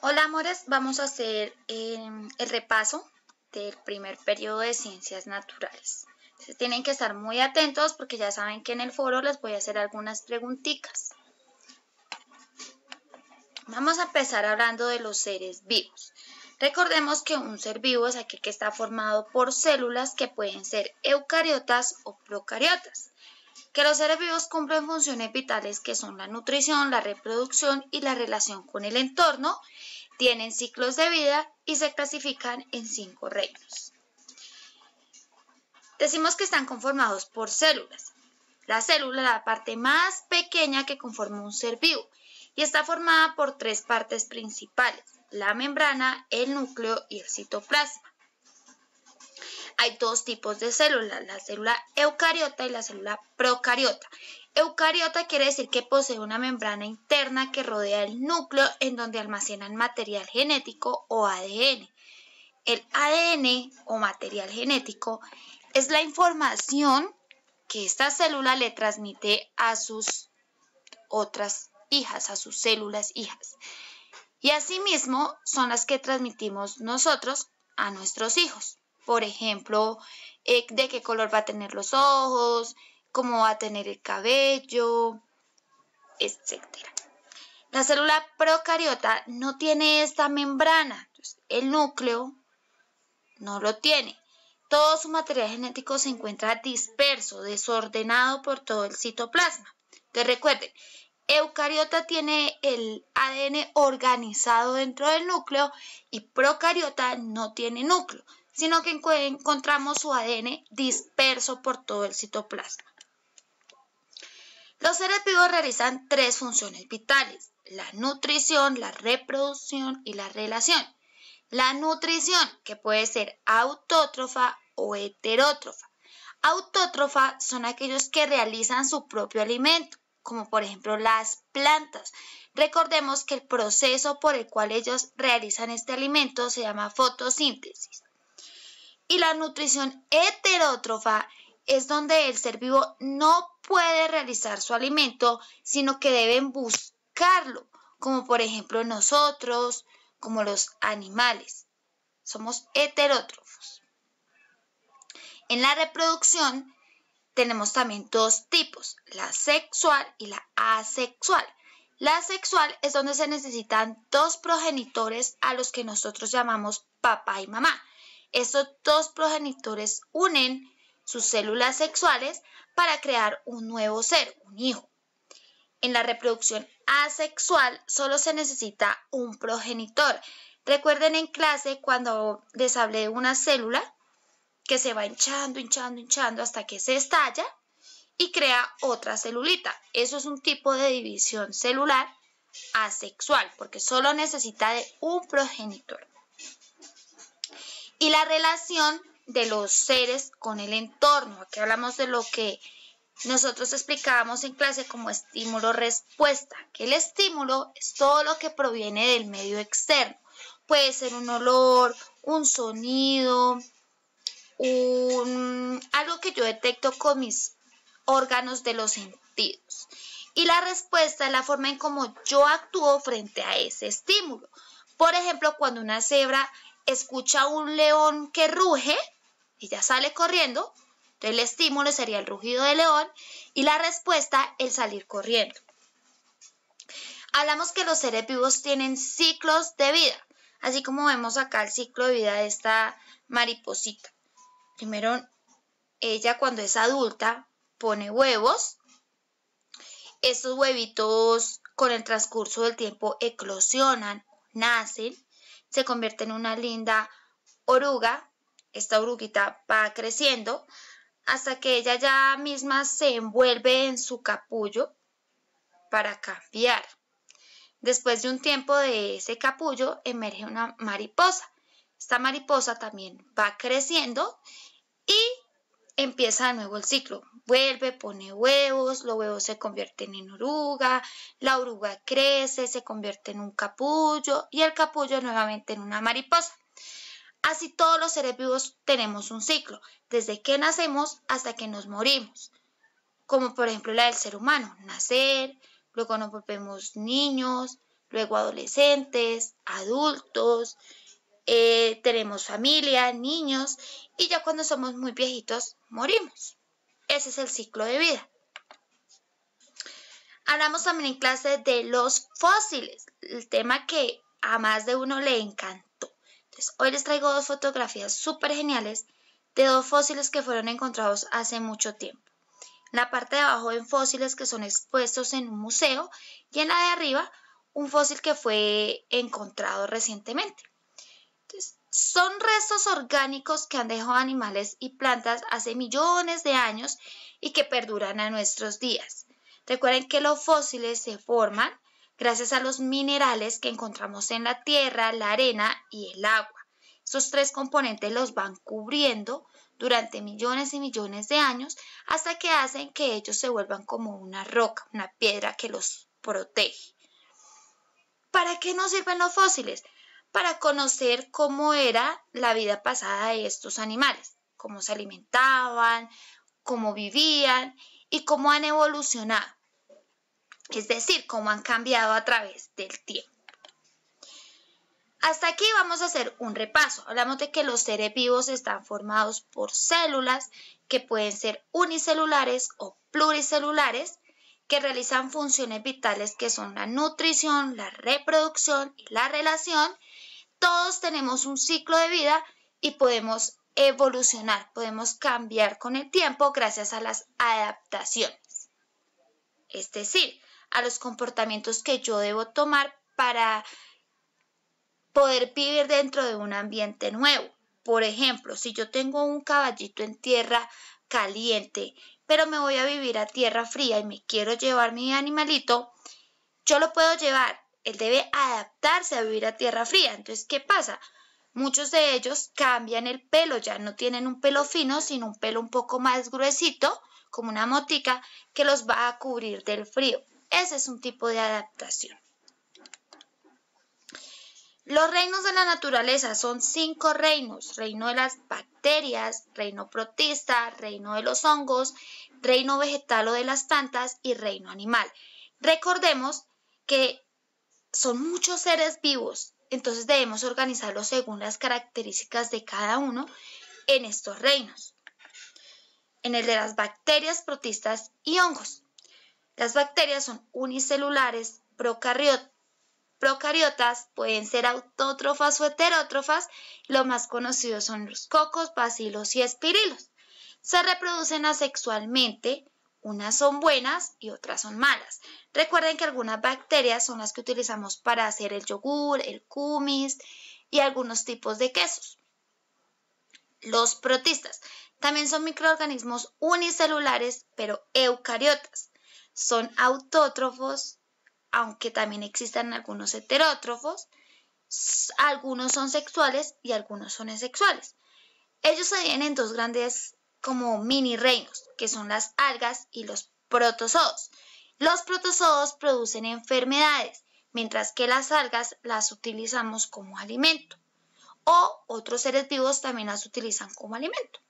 Hola amores, vamos a hacer em, el repaso del primer periodo de ciencias naturales. Se tienen que estar muy atentos porque ya saben que en el foro les voy a hacer algunas preguntitas. Vamos a empezar hablando de los seres vivos. Recordemos que un ser vivo es aquel que está formado por células que pueden ser eucariotas o procariotas que los seres vivos cumplen funciones vitales que son la nutrición, la reproducción y la relación con el entorno, tienen ciclos de vida y se clasifican en cinco reinos. Decimos que están conformados por células. La célula es la parte más pequeña que conforma un ser vivo y está formada por tres partes principales, la membrana, el núcleo y el citoplasma hay dos tipos de células, la célula eucariota y la célula procariota. Eucariota quiere decir que posee una membrana interna que rodea el núcleo en donde almacenan material genético o ADN. El ADN o material genético es la información que esta célula le transmite a sus otras hijas, a sus células hijas. Y asimismo son las que transmitimos nosotros a nuestros hijos por ejemplo, eh, de qué color va a tener los ojos, cómo va a tener el cabello, etc. La célula procariota no tiene esta membrana, el núcleo no lo tiene. Todo su material genético se encuentra disperso, desordenado por todo el citoplasma. Que recuerden, Eucariota tiene el ADN organizado dentro del núcleo y procariota no tiene núcleo, sino que encontramos su ADN disperso por todo el citoplasma. Los seres vivos realizan tres funciones vitales, la nutrición, la reproducción y la relación. La nutrición, que puede ser autótrofa o heterótrofa. Autótrofa son aquellos que realizan su propio alimento como por ejemplo las plantas. Recordemos que el proceso por el cual ellos realizan este alimento se llama fotosíntesis. Y la nutrición heterótrofa es donde el ser vivo no puede realizar su alimento, sino que deben buscarlo, como por ejemplo nosotros, como los animales. Somos heterótrofos. En la reproducción tenemos también dos tipos, la sexual y la asexual. La sexual es donde se necesitan dos progenitores a los que nosotros llamamos papá y mamá. Estos dos progenitores unen sus células sexuales para crear un nuevo ser, un hijo. En la reproducción asexual solo se necesita un progenitor. Recuerden en clase cuando les hablé de una célula, que se va hinchando, hinchando, hinchando hasta que se estalla y crea otra celulita. Eso es un tipo de división celular asexual, porque solo necesita de un progenitor. Y la relación de los seres con el entorno. Aquí hablamos de lo que nosotros explicábamos en clase como estímulo-respuesta, que el estímulo es todo lo que proviene del medio externo. Puede ser un olor, un sonido, algo que yo detecto con mis órganos de los sentidos. Y la respuesta es la forma en cómo yo actúo frente a ese estímulo. Por ejemplo, cuando una cebra escucha a un león que ruge, ya sale corriendo, entonces el estímulo sería el rugido del león y la respuesta el salir corriendo. Hablamos que los seres vivos tienen ciclos de vida, así como vemos acá el ciclo de vida de esta mariposita. Primero, ella cuando es adulta pone huevos. Estos huevitos con el transcurso del tiempo eclosionan, nacen, se convierten en una linda oruga. Esta oruguita va creciendo hasta que ella ya misma se envuelve en su capullo para cambiar. Después de un tiempo de ese capullo emerge una mariposa esta mariposa también va creciendo y empieza de nuevo el ciclo. Vuelve, pone huevos, los huevos se convierten en oruga, la oruga crece, se convierte en un capullo y el capullo nuevamente en una mariposa. Así todos los seres vivos tenemos un ciclo, desde que nacemos hasta que nos morimos, como por ejemplo la del ser humano, nacer, luego nos volvemos niños, luego adolescentes, adultos, eh, tenemos familia, niños y ya cuando somos muy viejitos morimos. Ese es el ciclo de vida. Hablamos también en clase de los fósiles, el tema que a más de uno le encantó. hoy les traigo dos fotografías súper geniales de dos fósiles que fueron encontrados hace mucho tiempo. En la parte de abajo en fósiles que son expuestos en un museo y en la de arriba un fósil que fue encontrado recientemente son restos orgánicos que han dejado animales y plantas hace millones de años y que perduran a nuestros días. Recuerden que los fósiles se forman gracias a los minerales que encontramos en la tierra, la arena y el agua. esos tres componentes los van cubriendo durante millones y millones de años hasta que hacen que ellos se vuelvan como una roca, una piedra que los protege. ¿Para qué nos sirven los fósiles? para conocer cómo era la vida pasada de estos animales, cómo se alimentaban, cómo vivían y cómo han evolucionado, es decir, cómo han cambiado a través del tiempo. Hasta aquí vamos a hacer un repaso. Hablamos de que los seres vivos están formados por células que pueden ser unicelulares o pluricelulares, que realizan funciones vitales que son la nutrición, la reproducción y la relación, todos tenemos un ciclo de vida y podemos evolucionar, podemos cambiar con el tiempo gracias a las adaptaciones. Es decir, a los comportamientos que yo debo tomar para poder vivir dentro de un ambiente nuevo. Por ejemplo, si yo tengo un caballito en tierra caliente, pero me voy a vivir a tierra fría y me quiero llevar mi animalito, yo lo puedo llevar, él debe adaptarse a vivir a tierra fría. Entonces, ¿qué pasa? Muchos de ellos cambian el pelo, ya no tienen un pelo fino, sino un pelo un poco más gruesito, como una motica, que los va a cubrir del frío. Ese es un tipo de adaptación. Los reinos de la naturaleza son cinco reinos, reino de las bacterias, reino protista, reino de los hongos, reino vegetal o de las plantas y reino animal. Recordemos que son muchos seres vivos, entonces debemos organizarlos según las características de cada uno en estos reinos. En el de las bacterias, protistas y hongos. Las bacterias son unicelulares, procariotas, pueden ser autótrofas o heterótrofas. Lo más conocidos son los cocos, bacilos y espirilos. Se reproducen asexualmente unas son buenas y otras son malas. Recuerden que algunas bacterias son las que utilizamos para hacer el yogur, el kumis y algunos tipos de quesos. Los protistas también son microorganismos unicelulares, pero eucariotas. Son autótrofos, aunque también existan algunos heterótrofos. Algunos son sexuales y algunos son asexuales. Ellos se dividen en dos grandes como mini reinos, que son las algas y los protozoos. Los protozoos producen enfermedades, mientras que las algas las utilizamos como alimento. O otros seres vivos también las utilizan como alimento.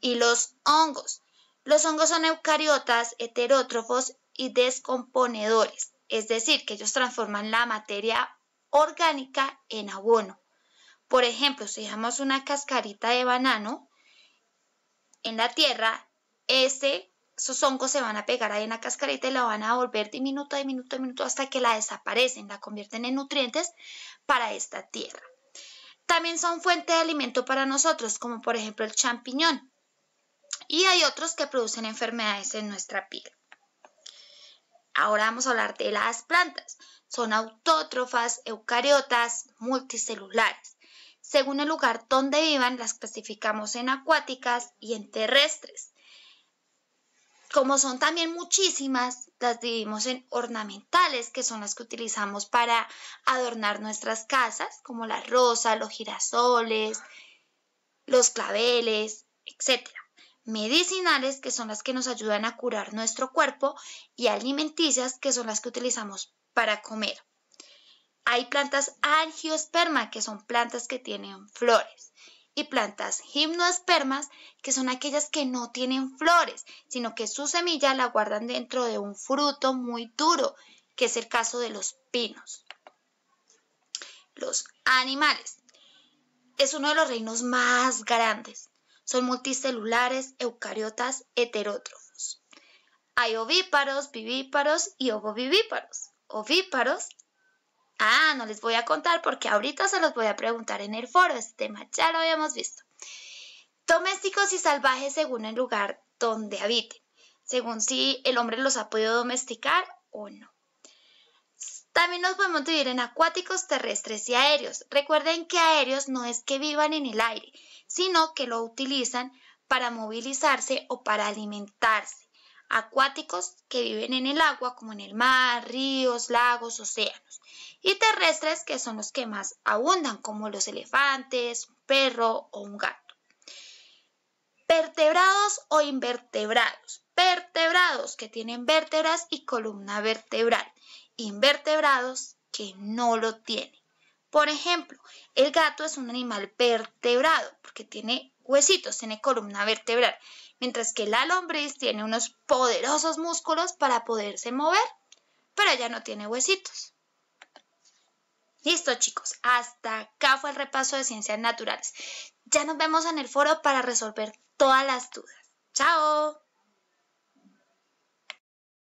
Y los hongos. Los hongos son eucariotas, heterótrofos y descomponedores, es decir, que ellos transforman la materia orgánica en abono. Por ejemplo, si dejamos una cascarita de banano, en la tierra, este, esos hongos se van a pegar ahí en la cascarita y la van a volver de minuto a minuto a minuto hasta que la desaparecen, la convierten en nutrientes para esta tierra. También son fuente de alimento para nosotros, como por ejemplo el champiñón. Y hay otros que producen enfermedades en nuestra piel. Ahora vamos a hablar de las plantas. Son autótrofas, eucariotas, multicelulares. Según el lugar donde vivan, las clasificamos en acuáticas y en terrestres. Como son también muchísimas, las dividimos en ornamentales, que son las que utilizamos para adornar nuestras casas, como la rosa, los girasoles, los claveles, etc. Medicinales, que son las que nos ayudan a curar nuestro cuerpo, y alimenticias, que son las que utilizamos para comer. Hay plantas angiosperma, que son plantas que tienen flores, y plantas gimnospermas, que son aquellas que no tienen flores, sino que su semilla la guardan dentro de un fruto muy duro, que es el caso de los pinos. Los animales. Es uno de los reinos más grandes. Son multicelulares, eucariotas, heterótrofos. Hay ovíparos, vivíparos y ovovivíparos. Ovíparos Ah, no les voy a contar porque ahorita se los voy a preguntar en el foro. Este tema ya lo habíamos visto. Domésticos y salvajes según el lugar donde habiten, según si el hombre los ha podido domesticar o no. También nos podemos dividir en acuáticos, terrestres y aéreos. Recuerden que aéreos no es que vivan en el aire, sino que lo utilizan para movilizarse o para alimentarse acuáticos que viven en el agua como en el mar, ríos, lagos, océanos, y terrestres que son los que más abundan como los elefantes, un perro o un gato. Vertebrados o invertebrados. Vertebrados que tienen vértebras y columna vertebral. Invertebrados que no lo tienen. Por ejemplo, el gato es un animal vertebrado porque tiene huesitos, tiene columna vertebral, mientras que la lombriz tiene unos poderosos músculos para poderse mover, pero ya no tiene huesitos. Listo chicos, hasta acá fue el repaso de ciencias naturales. Ya nos vemos en el foro para resolver todas las dudas. ¡Chao!